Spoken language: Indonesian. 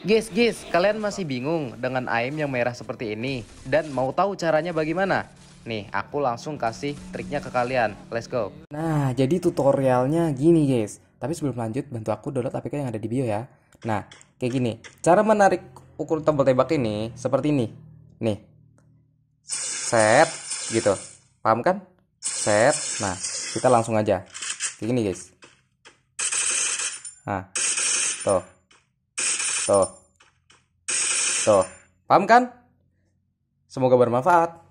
Guys, guys, kalian masih bingung dengan aim yang merah seperti ini dan mau tahu caranya bagaimana? Nih, aku langsung kasih triknya ke kalian. Let's go. Nah, jadi tutorialnya gini, guys. Tapi sebelum lanjut, bantu aku download APK yang ada di bio ya. Nah, kayak gini. Cara menarik ukur tombol tembak ini seperti ini. Nih. Set gitu. Paham kan? Set. Nah, kita langsung aja. Kayak gini, guys. Nah. Tuh. Tuh. Tuh. Paham kan? Semoga bermanfaat.